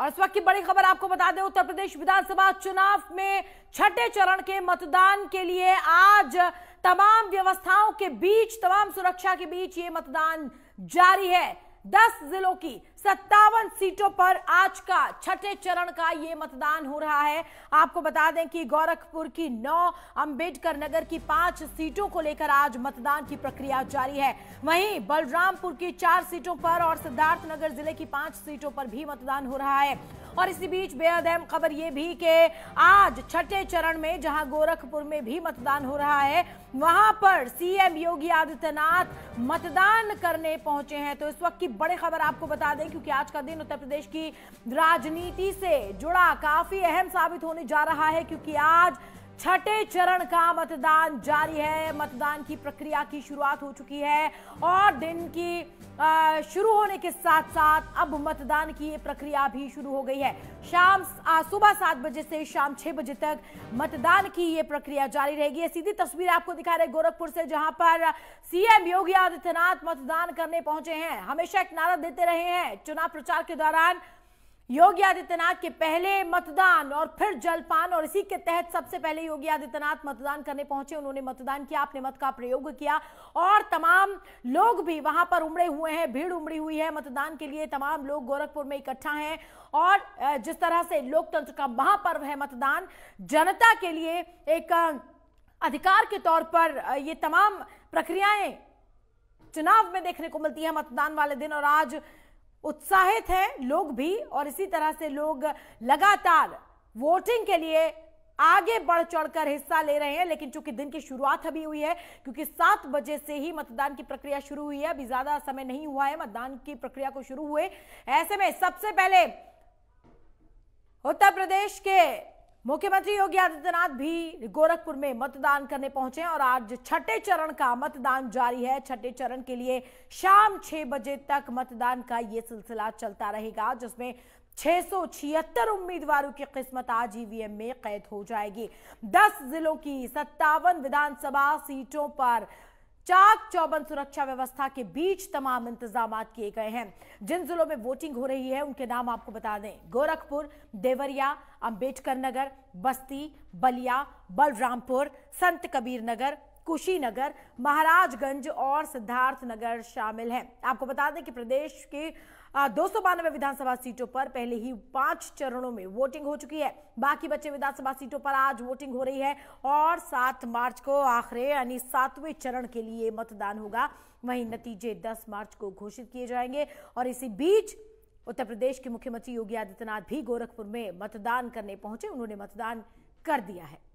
और इस वक्त की बड़ी खबर आपको बता दें उत्तर प्रदेश विधानसभा चुनाव में छठे चरण के मतदान के लिए आज तमाम व्यवस्थाओं के बीच तमाम सुरक्षा के बीच ये मतदान जारी है दस जिलों की सत्तावन सीटों पर आज का छठे चरण का ये मतदान हो रहा है आपको बता दें कि गोरखपुर की नौ अंबेडकर नगर की पांच सीटों को लेकर आज मतदान की प्रक्रिया जारी है वहीं बलरामपुर की चार सीटों पर और सिद्धार्थनगर जिले की पांच सीटों पर भी मतदान हो रहा है और इसी बीच बेहद अहम खबर ये भी कि आज छठे चरण में जहां गोरखपुर में भी मतदान हो रहा है वहां पर सीएम योगी आदित्यनाथ मतदान करने पहुंचे हैं तो इस वक्त की बड़ी खबर आपको बता दें क्योंकि आज का दिन उत्तर प्रदेश की राजनीति से जुड़ा काफी अहम साबित होने जा रहा है क्योंकि आज छठे चरण का मतदान जारी है मतदान की प्रक्रिया की शुरुआत हो चुकी है और दिन की शुरू होने के साथ साथ अब मतदान की ये प्रक्रिया भी शुरू हो गई है शाम सुबह सात बजे से शाम छह बजे तक मतदान की ये प्रक्रिया जारी रहेगी सीधी तस्वीर आपको दिखा रहे गोरखपुर से जहां पर सीएम योगी आदित्यनाथ मतदान करने पहुंचे हैं हमेशा एक नारा देते रहे हैं चुनाव प्रचार के दौरान योगी आदित्यनाथ के पहले मतदान और फिर जलपान और इसी के तहत सबसे पहले योगी आदित्यनाथ मतदान करने पहुंचे उन्होंने मतदान किया अपने मत का प्रयोग किया और तमाम लोग भी वहां पर उमड़े हुए हैं भीड़ उमड़ी हुई है मतदान के लिए तमाम लोग गोरखपुर में इकट्ठा हैं और जिस तरह से लोकतंत्र का महापर्व है मतदान जनता के लिए एक अधिकार के तौर पर ये तमाम प्रक्रियाएं चुनाव में देखने को मिलती है मतदान वाले दिन और आज उत्साहित हैं लोग भी और इसी तरह से लोग लगातार वोटिंग के लिए आगे बढ़ चढ़कर हिस्सा ले रहे हैं लेकिन चूंकि दिन की शुरुआत अभी हुई है क्योंकि सात बजे से ही मतदान की प्रक्रिया शुरू हुई है अभी ज्यादा समय नहीं हुआ है मतदान की प्रक्रिया को शुरू हुए ऐसे में सबसे पहले उत्तर प्रदेश के मुख्यमंत्री योगी आदित्यनाथ भी गोरखपुर में मतदान करने पहुंचे और आज छठे चरण का मतदान जारी है छठे चरण के लिए शाम छह बजे तक मतदान का ये सिलसिला चलता रहेगा जिसमें छह उम्मीदवारों की किस्मत आज ईवीएम में कैद हो जाएगी 10 जिलों की सत्तावन विधानसभा सीटों पर चाक चौबंद सुरक्षा व्यवस्था के बीच तमाम इंतजाम किए गए हैं जिन जिलों में वोटिंग हो रही है उनके नाम आपको बता दें गोरखपुर देवरिया अंबेडकर नगर बस्ती बलिया बलरामपुर संत कबीर नगर कुशीनगर महाराजगंज और सिद्धार्थ नगर शामिल हैं आपको बता दें कि प्रदेश के दो सौ विधानसभा सीटों पर पहले ही पांच चरणों में वोटिंग हो चुकी है बाकी बचे विधानसभा सीटों पर आज वोटिंग हो रही है और सात मार्च को आखिरी यानी सातवें चरण के लिए मतदान होगा वहीं नतीजे दस मार्च को घोषित किए जाएंगे और इसी बीच उत्तर प्रदेश के मुख्यमंत्री योगी आदित्यनाथ भी गोरखपुर में मतदान करने पहुंचे उन्होंने मतदान कर दिया है